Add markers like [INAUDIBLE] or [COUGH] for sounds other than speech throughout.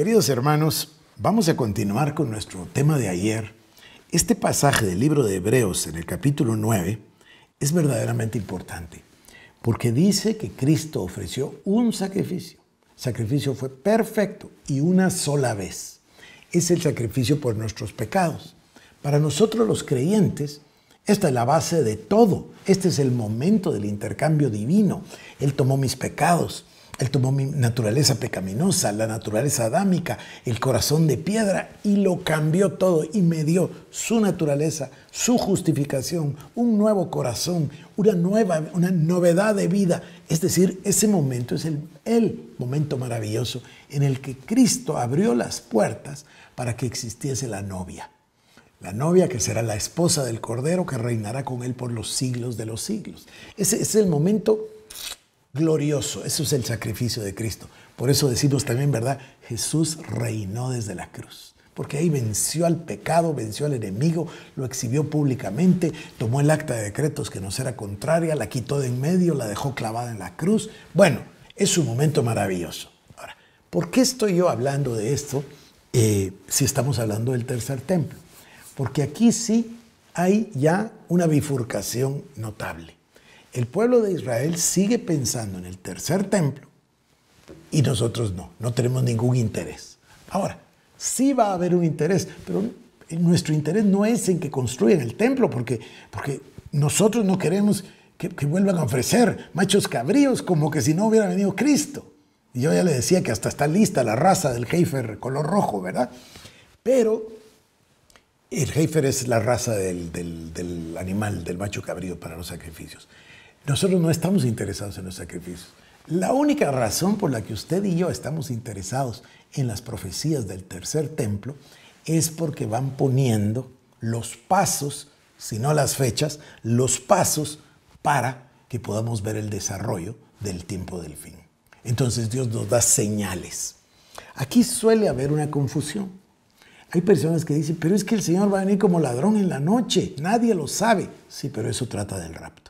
Queridos hermanos, vamos a continuar con nuestro tema de ayer. Este pasaje del libro de Hebreos en el capítulo 9 es verdaderamente importante porque dice que Cristo ofreció un sacrificio. El sacrificio fue perfecto y una sola vez. Es el sacrificio por nuestros pecados. Para nosotros los creyentes, esta es la base de todo. Este es el momento del intercambio divino. Él tomó mis pecados él tomó mi naturaleza pecaminosa, la naturaleza adámica, el corazón de piedra y lo cambió todo y me dio su naturaleza, su justificación, un nuevo corazón, una nueva, una novedad de vida. Es decir, ese momento es el, el momento maravilloso en el que Cristo abrió las puertas para que existiese la novia. La novia que será la esposa del Cordero que reinará con él por los siglos de los siglos. Ese es el momento glorioso. Eso es el sacrificio de Cristo. Por eso decimos también, ¿verdad? Jesús reinó desde la cruz. Porque ahí venció al pecado, venció al enemigo, lo exhibió públicamente, tomó el acta de decretos que nos era contraria, la quitó de en medio, la dejó clavada en la cruz. Bueno, es un momento maravilloso. Ahora, ¿por qué estoy yo hablando de esto eh, si estamos hablando del tercer templo? Porque aquí sí hay ya una bifurcación notable. El pueblo de Israel sigue pensando en el tercer templo y nosotros no, no tenemos ningún interés. Ahora, sí va a haber un interés, pero nuestro interés no es en que construyan el templo, porque, porque nosotros no queremos que, vuelvan a ofrecer machos cabríos como que si no hubiera venido Cristo. yo ya le decía que hasta está lista la raza del heifer color rojo, ¿verdad? Pero el heifer es la raza del, del animal, del macho cabrío para los sacrificios. Nosotros no estamos interesados en los sacrificios. La única razón por la que usted y yo estamos interesados en las profecías del tercer templo es porque van poniendo los pasos, si no las fechas, los pasos para que podamos ver el desarrollo del tiempo del fin. Entonces Dios nos da señales. Aquí suele haber una confusión. Hay personas que dicen, pero es que el Señor va a venir como ladrón en la noche, nadie lo sabe. Sí, pero eso trata del rapto.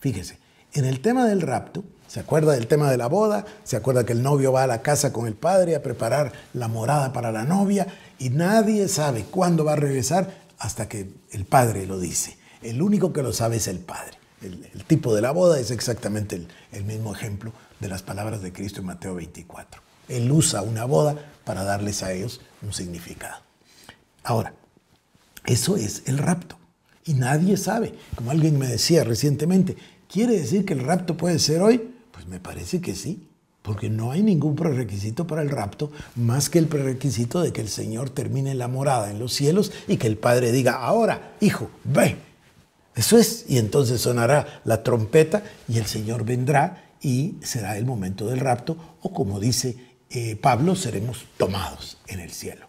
Fíjese, en el tema del rapto, se acuerda del tema de la boda, se acuerda que el novio va a la casa con el padre a preparar la morada para la novia y nadie sabe cuándo va a regresar hasta que el padre lo dice. El único que lo sabe es el padre. El, tipo de la boda es exactamente el, el mismo ejemplo de las palabras de Cristo en Mateo 24. Él usa una boda para darles a ellos un significado. Ahora, eso es el rapto y nadie sabe. Como alguien me decía recientemente, ¿quiere decir que el rapto puede ser hoy? Pues me parece que sí, porque no hay ningún prerequisito para el rapto más que el prerequisito de que el Señor termine la morada en los cielos y que el Padre diga, ahora, hijo, ve. Eso es, y entonces sonará la trompeta y el Señor vendrá y será el momento del rapto, o como dice eh, Pablo, seremos tomados en el cielo.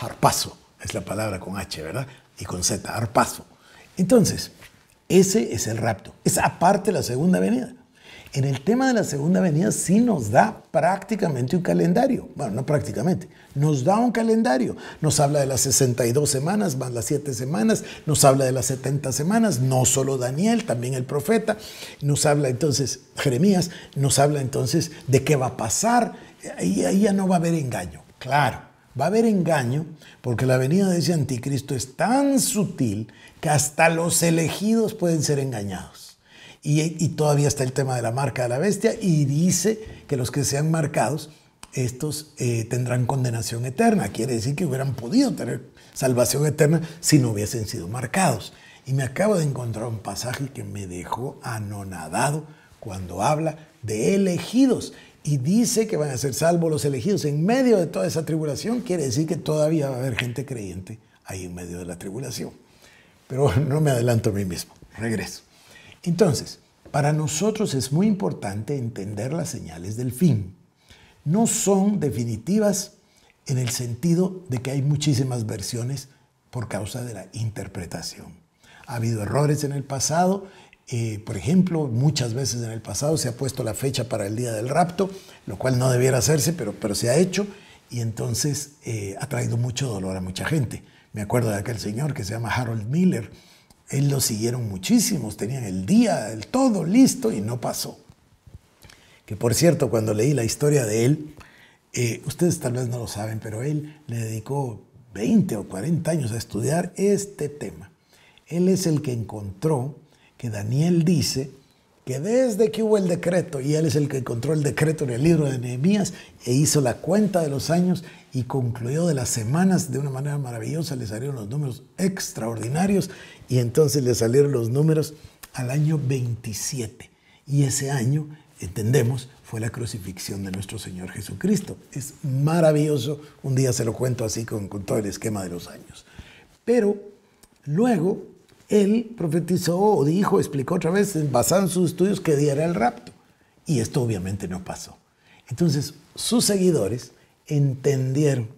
Harpazo es la palabra con H, ¿verdad? Y con Z, harpazo. Entonces, ese es el rapto. Es aparte la segunda venida. En el tema de la segunda venida sí nos da prácticamente un calendario. Bueno, no prácticamente, nos da un calendario. Nos habla de las 62 semanas más las 7 semanas, nos habla de las 70 semanas, no solo Daniel, también el profeta, nos habla entonces Jeremías, nos habla entonces de qué va a pasar. Ahí, ahí ya no va a haber engaño, claro. Va a haber engaño porque la venida de ese anticristo es tan sutil que hasta los elegidos pueden ser engañados. Y, todavía está el tema de la marca de la bestia y dice que los que sean marcados, estos eh, tendrán condenación eterna. Quiere decir que hubieran podido tener salvación eterna si no hubiesen sido marcados. Y me acabo de encontrar un pasaje que me dejó anonadado cuando habla de elegidos. Y dice que van a ser salvos los elegidos en medio de toda esa tribulación. Quiere decir que todavía va a haber gente creyente ahí en medio de la tribulación. Pero [LAUGHS] no me adelanto a mí mismo. Regreso. Entonces, para nosotros es muy importante entender las señales del fin. No son definitivas en el sentido de que hay muchísimas versiones por causa de la interpretación. Ha habido errores en el pasado eh, por ejemplo, muchas veces en el pasado se ha puesto la fecha para el día del rapto, lo cual no debiera hacerse, pero, pero se ha hecho y entonces eh, ha traído mucho dolor a mucha gente. Me acuerdo de aquel señor que se llama Harold Miller. Él lo siguieron muchísimos, tenían el día, del todo listo y no pasó. Que por cierto, cuando leí la historia de él, eh, ustedes tal vez no lo saben, pero él le dedicó 20 o 40 años a estudiar este tema. Él es el que encontró Daniel dice que desde que hubo el decreto, y él es el que encontró el decreto en el libro de Nehemías, e hizo la cuenta de los años y concluyó de las semanas de una manera maravillosa, le salieron los números extraordinarios, y entonces le salieron los números al año 27. Y ese año, entendemos, fue la crucifixión de nuestro Señor Jesucristo. Es maravilloso, un día se lo cuento así con, con todo el esquema de los años. Pero luego él profetizó o dijo, explicó otra vez, basado en sus estudios, que diera el rapto. Y esto obviamente no pasó. Entonces, sus seguidores entendieron,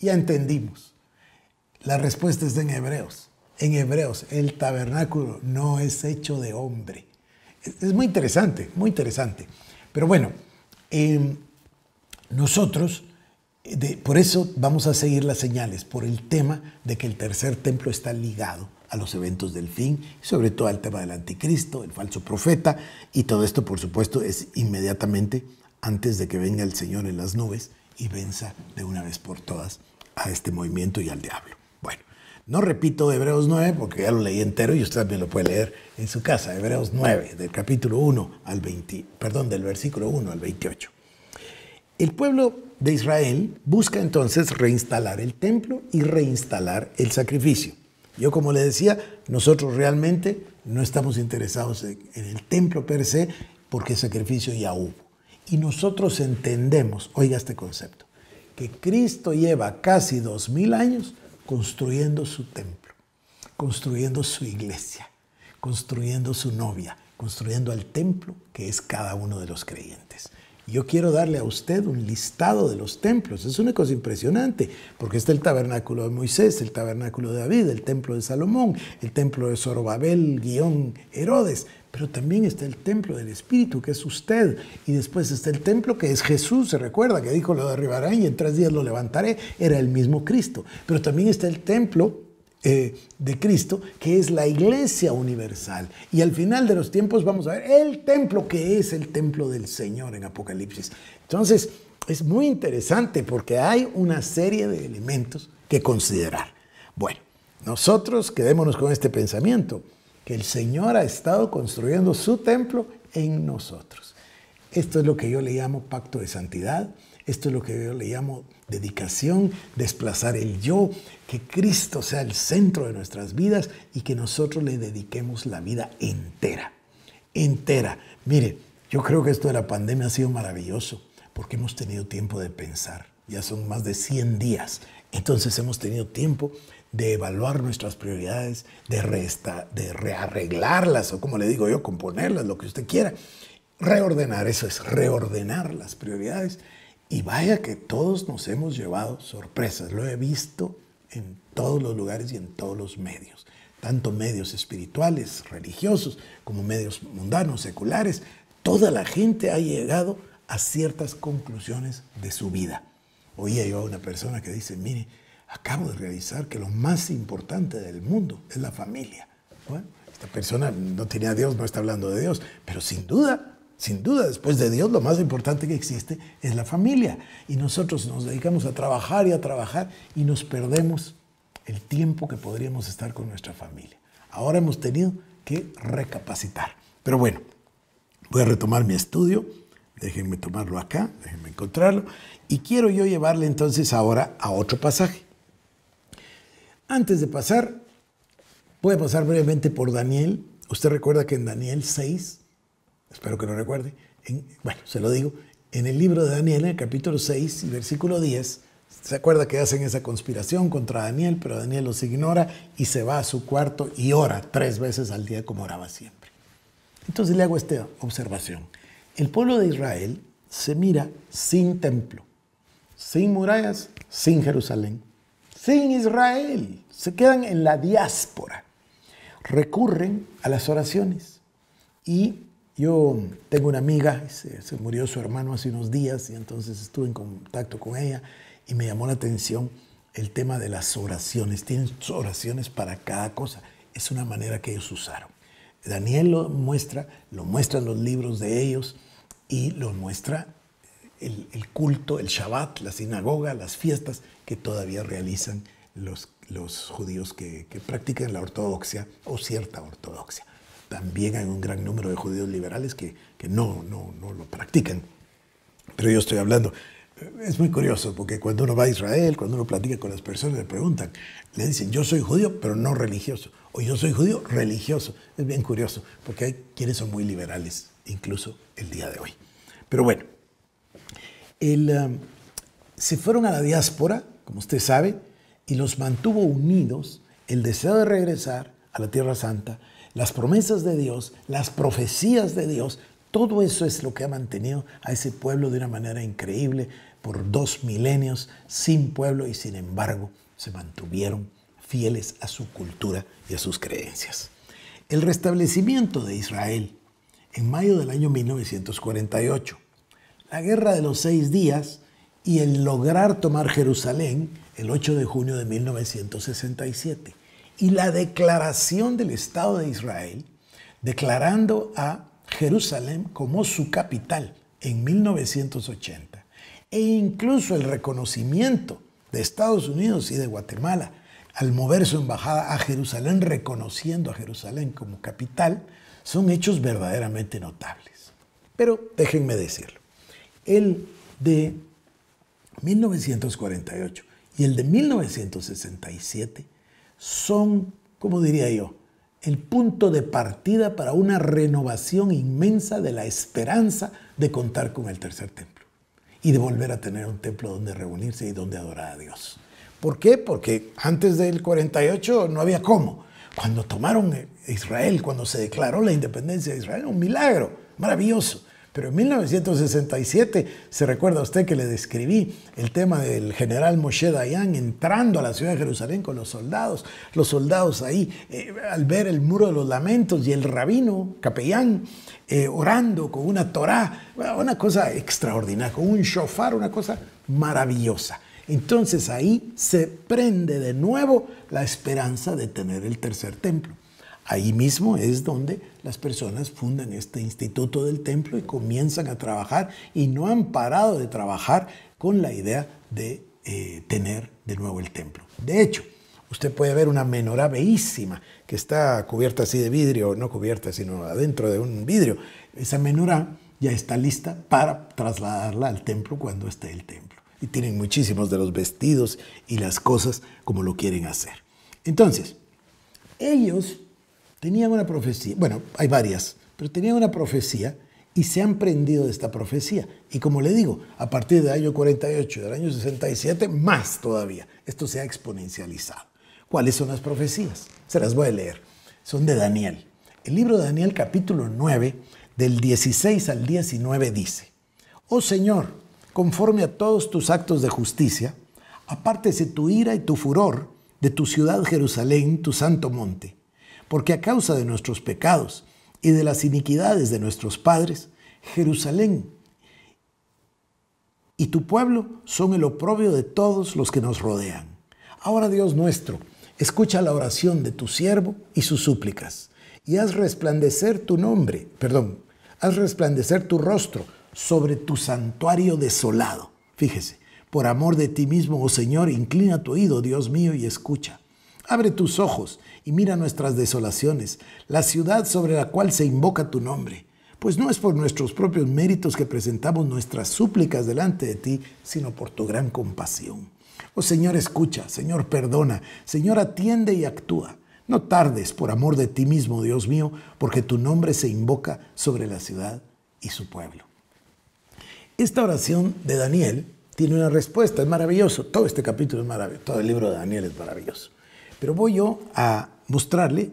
ya entendimos. La respuesta está en Hebreos. En Hebreos, el tabernáculo no es hecho de hombre. Es muy interesante, muy interesante. Pero bueno, em, nosotros, eh, por eso vamos a seguir las señales, por el tema de que el tercer templo está ligado a los eventos del fin, sobre todo al tema del anticristo, el falso profeta, y todo esto, por supuesto, es inmediatamente antes de que venga el Señor en las nubes y venza de una vez por todas a este movimiento y al diablo. Bueno, no repito Hebreos 9 porque ya lo leí entero y usted también lo puede leer en su casa, Hebreos 9, del capítulo 1 al 20, perdón, del versículo 1 al 28. El pueblo de Israel busca entonces reinstalar el templo y reinstalar el sacrificio. Yo como le decía, nosotros realmente no estamos interesados en, el templo per se porque sacrificio ya hubo. Y nosotros entendemos, oiga este concepto, que Cristo lleva casi dos mil años construyendo su templo, construyendo su iglesia, construyendo su novia, construyendo el templo que es cada uno de los creyentes. Yo quiero darle a usted un listado de los templos. Es una cosa impresionante, porque está el tabernáculo de Moisés, el tabernáculo de David, el templo de Salomón, el templo de Zorobabel, guión Herodes, pero también está el templo del Espíritu, que es usted, y después está el templo que es Jesús, se recuerda que dijo lo derribaré y en tres días lo levantaré, era el mismo Cristo, pero también está el templo eh, de Cristo, que es la iglesia universal. Y al final de los tiempos vamos a ver el templo que es el templo del Señor en Apocalipsis. Entonces, es muy interesante porque hay una serie de elementos que considerar. Bueno, nosotros quedémonos con este pensamiento, que el Señor ha estado construyendo su templo en nosotros. Esto es lo que yo le llamo pacto de santidad, esto es lo que yo le llamo dedicación, desplazar el yo, que Cristo sea el centro de nuestras vidas y que nosotros le dediquemos la vida entera, entera. Mire, yo creo que esto de la pandemia ha sido maravilloso porque hemos tenido tiempo de pensar. Ya son más de 100 días. Entonces hemos tenido tiempo de evaluar nuestras prioridades, de, resta, de rearreglarlas o como le digo yo, componerlas, lo que usted quiera. Reordenar, eso es, reordenar las prioridades y vaya que todos nos hemos llevado sorpresas, lo he visto en todos los lugares y en todos los medios, tanto medios espirituales, religiosos, como medios mundanos, seculares. Toda la gente ha llegado a ciertas conclusiones de su vida. Oía yo a una persona que dice, mire, acabo de realizar que lo más importante del mundo es la familia. Bueno, esta persona no tiene a Dios, no está hablando de Dios, pero sin duda sin duda, después de Dios, lo más importante que existe es la familia. Y nosotros nos dedicamos a trabajar y a trabajar y nos perdemos el tiempo que podríamos estar con nuestra familia. Ahora hemos tenido que recapacitar. Pero bueno, voy a retomar mi estudio. Déjenme tomarlo acá, déjenme encontrarlo. Y quiero yo llevarle entonces ahora a otro pasaje. Antes de pasar, voy a pasar brevemente por Daniel. Usted recuerda que en Daniel 6 espero que lo recuerde, en, bueno, se lo digo, en el libro de Daniel, en el capítulo 6 versículo 10, se acuerda que hacen esa conspiración contra Daniel, pero Daniel los ignora y se va a su cuarto y ora tres veces al día como oraba siempre. Entonces le hago esta observación. El pueblo de Israel se mira sin templo, sin murallas, sin Jerusalén, sin Israel. Se quedan en la diáspora. Recurren a las oraciones y yo tengo una amiga, se, murió su hermano hace unos días y entonces estuve en contacto con ella y me llamó la atención el tema de las oraciones. Tienen oraciones para cada cosa. Es una manera que ellos usaron. Daniel lo muestra, lo muestran los libros de ellos y lo muestra el, culto, el Shabbat, la sinagoga, las fiestas que todavía realizan los, los judíos que, que practican la ortodoxia o cierta ortodoxia también hay un gran número de judíos liberales que, no, no, lo practican. Pero yo estoy hablando, es muy curioso, porque cuando uno va a Israel, cuando uno platica con las personas, le preguntan, le dicen, yo soy judío, pero no religioso, o yo soy judío religioso. Es bien curioso, porque hay quienes son muy liberales, incluso el día de hoy. Pero bueno, el, um, se fueron a la diáspora, como usted sabe, y los mantuvo unidos el deseo de regresar a la Tierra Santa las promesas de Dios, las profecías de Dios, todo eso es lo que ha mantenido a ese pueblo de una manera increíble por dos milenios sin pueblo y sin embargo se mantuvieron fieles a su cultura y a sus creencias. El restablecimiento de Israel en mayo del año 1948, la guerra de los seis días y el lograr tomar Jerusalén el 8 de junio de 1967 y la declaración del Estado de Israel, declarando a Jerusalén como su capital en 1980, e incluso el reconocimiento de Estados Unidos y de Guatemala al mover su embajada a Jerusalén, reconociendo a Jerusalén como capital, son hechos verdaderamente notables. Pero déjenme decirlo, el de 1948 y el de 1967 son, como diría yo, el punto de partida para una renovación inmensa de la esperanza de contar con el tercer templo y de volver a tener un templo donde reunirse y donde adorar a Dios. ¿Por qué? Porque antes del 48 no había cómo. Cuando tomaron eh, Israel, cuando se declaró la independencia de Israel, un milagro maravilloso. Pero en 1967, se recuerda usted que le describí el tema del general Moshe Dayan entrando a la ciudad de Jerusalén con los soldados. Los soldados ahí, eh, al ver el muro de los lamentos y el rabino, capellán, eh, orando con una Torá, una cosa extraordinaria, con un shofar, una cosa maravillosa. Entonces ahí se prende de nuevo la esperanza de tener el tercer templo. Ahí mismo es donde las personas fundan este instituto del templo y comienzan a trabajar y no han parado de trabajar con la idea de eh, tener de nuevo el templo. De hecho, usted puede ver una menorá bellísima que está cubierta así de vidrio, no cubierta, sino adentro de un vidrio. Esa menorá ya está lista para trasladarla al templo cuando esté el templo. Y tienen muchísimos de los vestidos y las cosas como lo quieren hacer. Entonces, ellos Tenía una profecía, bueno, hay varias, pero tenía una profecía y se han prendido de esta profecía. Y como le digo, a partir del año 48 y del año 67, más todavía. Esto se ha exponencializado. ¿Cuáles son las profecías? Se las voy a leer. Son de Daniel. El libro de Daniel capítulo 9, del 16 al 19 dice, Oh Señor, conforme a todos tus actos de justicia, apártese tu ira y tu furor de tu ciudad Jerusalén, tu santo monte porque a causa de nuestros pecados y de las iniquidades de nuestros padres, Jerusalén y tu pueblo son el oprobio de todos los que nos rodean. Ahora Dios nuestro, escucha la oración de tu siervo y sus súplicas, y haz resplandecer tu nombre, perdón, haz resplandecer tu rostro sobre tu santuario desolado. Fíjese, por amor de ti mismo, oh Señor, inclina tu oído, Dios mío, y escucha. Abre tus ojos y mira nuestras desolaciones, la ciudad sobre la cual se invoca tu nombre, pues no es por nuestros propios méritos que presentamos nuestras súplicas delante de ti, sino por tu gran compasión. Oh Señor, escucha, Señor, perdona, Señor, atiende y actúa. No tardes por amor de ti mismo, Dios mío, porque tu nombre se invoca sobre la ciudad y su pueblo. Esta oración de Daniel tiene una respuesta, es maravilloso. Todo este capítulo es maravilloso, todo el libro de Daniel es maravilloso. Pero voy yo a mostrarle,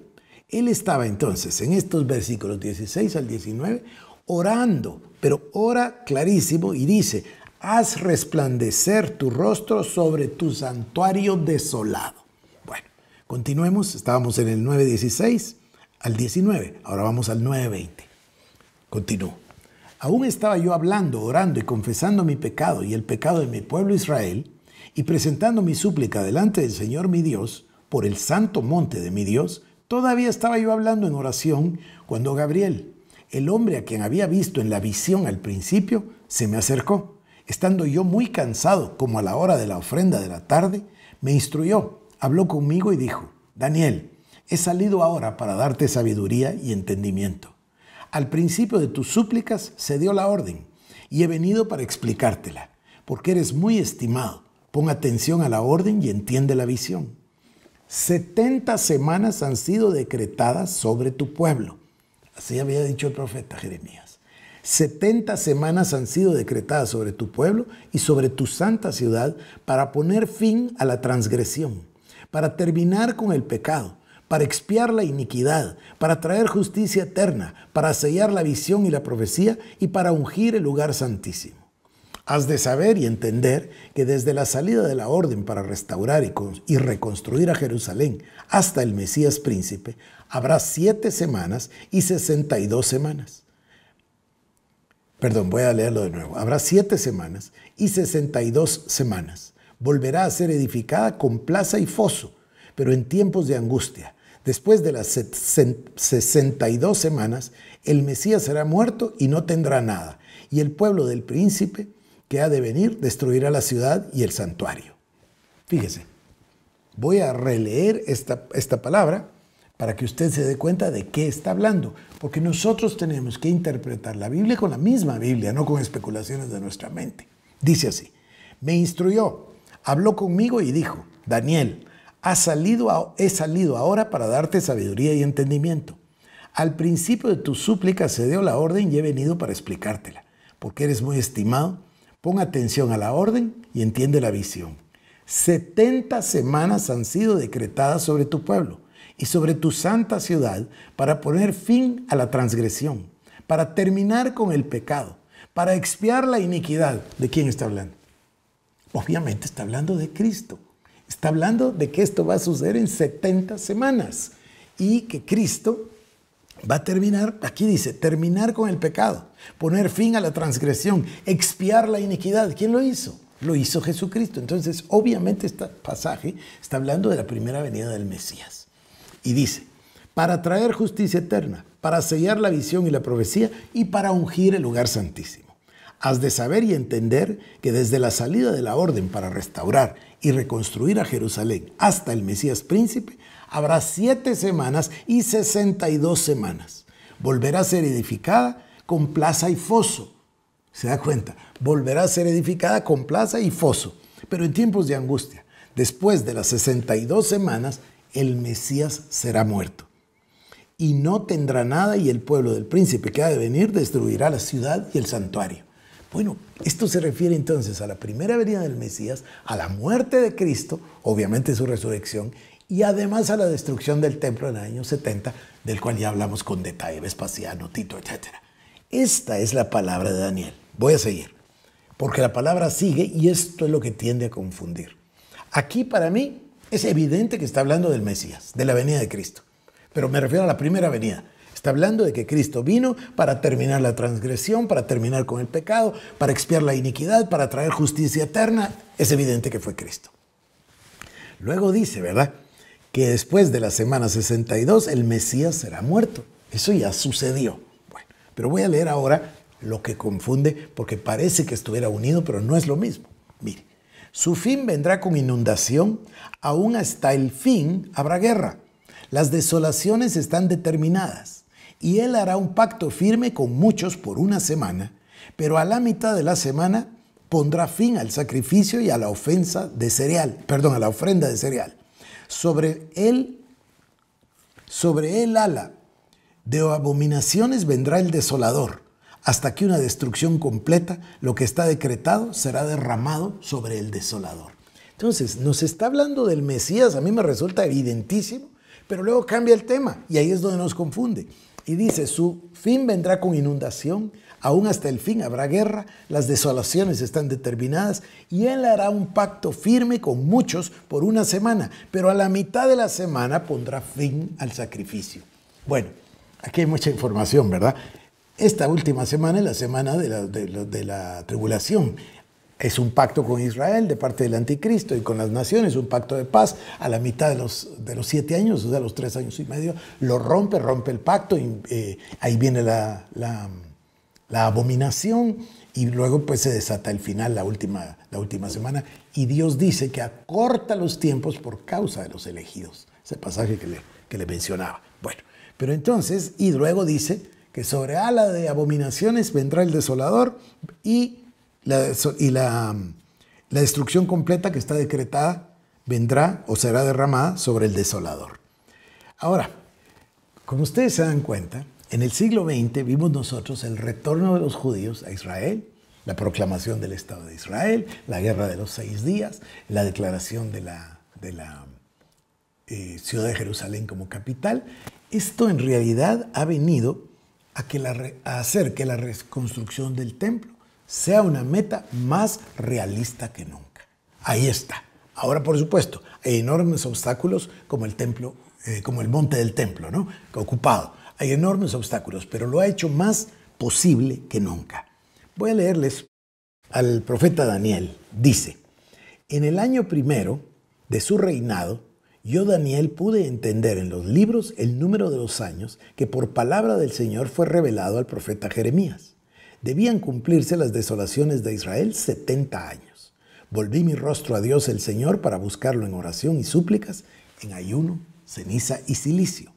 él estaba entonces en estos versículos 16 al 19 orando, pero ora clarísimo y dice, haz resplandecer tu rostro sobre tu santuario desolado. Bueno, continuemos, estábamos en el 9.16 al 19, ahora vamos al 9.20. Continúo. Aún estaba yo hablando, orando y confesando mi pecado y el pecado de mi pueblo Israel, y presentando mi súplica delante del Señor mi Dios, por el santo monte de mi Dios, todavía estaba yo hablando en oración cuando Gabriel, el hombre a quien había visto en la visión al principio, se me acercó. Estando yo muy cansado, como a la hora de la ofrenda de la tarde, me instruyó, habló conmigo y dijo, Daniel, he salido ahora para darte sabiduría y entendimiento. Al principio de tus súplicas se dio la orden y he venido para explicártela, porque eres muy estimado. Pon atención a la orden y entiende la visión. 70 semanas han sido decretadas sobre tu pueblo. Así había dicho el profeta Jeremías. 70 semanas han sido decretadas sobre tu pueblo y sobre tu santa ciudad para poner fin a la transgresión, para terminar con el pecado, para expiar la iniquidad, para traer justicia eterna, para sellar la visión y la profecía y para ungir el lugar santísimo. Has de saber y entender que desde la salida de la orden para restaurar y, reconstruir a Jerusalén hasta el Mesías príncipe, habrá siete semanas y sesenta y dos semanas. Perdón, voy a leerlo de nuevo. Habrá siete semanas y sesenta y dos semanas. Volverá a ser edificada con plaza y foso, pero en tiempos de angustia. Después de las 62 semanas, el Mesías será muerto y no tendrá nada, y el pueblo del príncipe que ha de venir destruirá la ciudad y el santuario. Fíjese, voy a releer esta, palabra para que usted se dé cuenta de qué está hablando, porque nosotros tenemos que interpretar la Biblia con la misma Biblia, no con especulaciones de nuestra mente. Dice así, me instruyó, habló conmigo y dijo, Daniel, ha salido he salido ahora para darte sabiduría y entendimiento. Al principio de tu súplica se dio la orden y he venido para explicártela, porque eres muy estimado Pon atención a la orden y entiende la visión. 70 semanas han sido decretadas sobre tu pueblo y sobre tu santa ciudad para poner fin a la transgresión, para terminar con el pecado, para expiar la iniquidad. ¿De quién está hablando? Obviamente está hablando de Cristo. Está hablando de que esto va a suceder en 70 semanas y que Cristo va a terminar, aquí dice, terminar con el pecado, poner fin a la transgresión, expiar la iniquidad. ¿Quién lo hizo? Lo hizo Jesucristo. Entonces, obviamente este pasaje está hablando de la primera venida del Mesías. Y dice, para traer justicia eterna, para sellar la visión y la profecía y para ungir el lugar santísimo. Has de saber y entender que desde la salida de la orden para restaurar y reconstruir a Jerusalén hasta el Mesías príncipe, habrá siete semanas y sesenta y dos semanas. Volverá a ser edificada con plaza y foso. ¿Se da cuenta? Volverá a ser edificada con plaza y foso, pero en tiempos de angustia. Después de las 62 semanas, el Mesías será muerto. Y no tendrá nada y el pueblo del príncipe que ha de venir destruirá la ciudad y el santuario. Bueno, esto se refiere entonces a la primera venida del Mesías, a la muerte de Cristo, obviamente su resurrección, y además a la destrucción del templo en el año 70, del cual ya hablamos con detalle, Vespasiano, Tito, etc. Esta es la palabra de Daniel. Voy a seguir, porque la palabra sigue y esto es lo que tiende a confundir. Aquí para mí es evidente que está hablando del Mesías, de la venida de Cristo, pero me refiero a la primera venida. Está hablando de que Cristo vino para terminar la transgresión, para terminar con el pecado, para expiar la iniquidad, para traer justicia eterna. Es evidente que fue Cristo. Luego dice, ¿verdad? que después de la semana 62 el Mesías será muerto. Eso ya sucedió. Bueno, pero voy a leer ahora lo que confunde porque parece que estuviera unido, pero no es lo mismo. Mire, su fin vendrá con inundación, aún hasta el fin habrá guerra. Las desolaciones están determinadas y él hará un pacto firme con muchos por una semana, pero a la mitad de la semana pondrá fin al sacrificio y a la ofensa de cereal, perdón, a la ofrenda de cereal sobre él, sobre el ala. De abominaciones vendrá el desolador, hasta que una destrucción completa, lo que está decretado, será derramado sobre el desolador. Entonces, nos está hablando del Mesías, a mí me resulta evidentísimo, pero luego cambia el tema y ahí es donde nos confunde. Y dice, su fin vendrá con inundación, aún hasta el fin habrá guerra, las desolaciones están determinadas, y él hará un pacto firme con muchos por una semana, pero a la mitad de la semana pondrá fin al sacrificio. Bueno, aquí hay mucha información, ¿verdad? Esta última semana es la semana de la, tribulación. Es un pacto con Israel de parte del anticristo y con las naciones, un pacto de paz. A la mitad de los, de los siete años, o sea, los tres años y medio, lo rompe, rompe el pacto y eh, ahí viene la la abominación y luego pues se desata el final, la última, la última semana. Y Dios dice que acorta los tiempos por causa de los elegidos. Ese pasaje que le, mencionaba. Bueno, pero entonces, y luego dice que sobre ala de abominaciones vendrá el desolador y la, y la, la destrucción completa que está decretada vendrá o será derramada sobre el desolador. Ahora, como ustedes se dan cuenta, en el siglo XX vimos nosotros el retorno de los judíos a Israel, la proclamación del Estado de Israel, la guerra de los seis días, la declaración de la, eh, ciudad de Jerusalén como capital. Esto en realidad ha venido a, que la, hacer que la reconstrucción del templo sea una meta más realista que nunca. Ahí está. Ahora, por supuesto, hay enormes obstáculos como el eh, monte del templo, ¿no? Ocupado. Hay enormes obstáculos, pero lo ha hecho más posible que nunca. Voy a leerles al profeta Daniel. Dice, en el año primero de su reinado, yo Daniel pude entender en los libros el número de los años que por palabra del Señor fue revelado al profeta Jeremías. Debían cumplirse las desolaciones de Israel 70 años. Volví mi rostro a Dios el Señor para buscarlo en oración y súplicas, en ayuno, ceniza y silicio.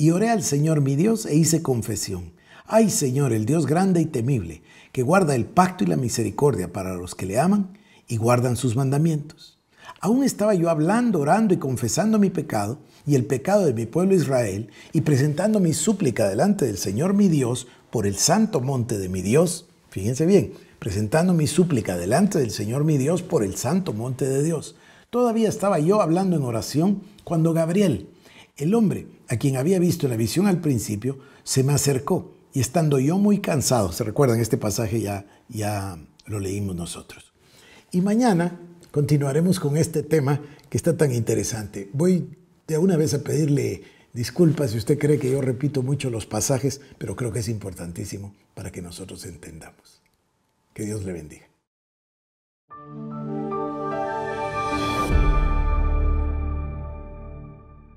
Y oré al Señor mi Dios e hice confesión. Ay Señor, el Dios grande y temible, que guarda el pacto y la misericordia para los que le aman y guardan sus mandamientos. Aún estaba yo hablando, orando y confesando mi pecado y el pecado de mi pueblo Israel y presentando mi súplica delante del Señor mi Dios por el santo monte de mi Dios. Fíjense bien, presentando mi súplica delante del Señor mi Dios por el santo monte de Dios. Todavía estaba yo hablando en oración cuando Gabriel, el hombre, a quien había visto la visión al principio, se me acercó y estando yo muy cansado, se recuerdan, este pasaje ya, ya lo leímos nosotros. Y mañana continuaremos con este tema que está tan interesante. Voy de una vez a pedirle disculpas si usted cree que yo repito mucho los pasajes, pero creo que es importantísimo para que nosotros entendamos. Que Dios le bendiga.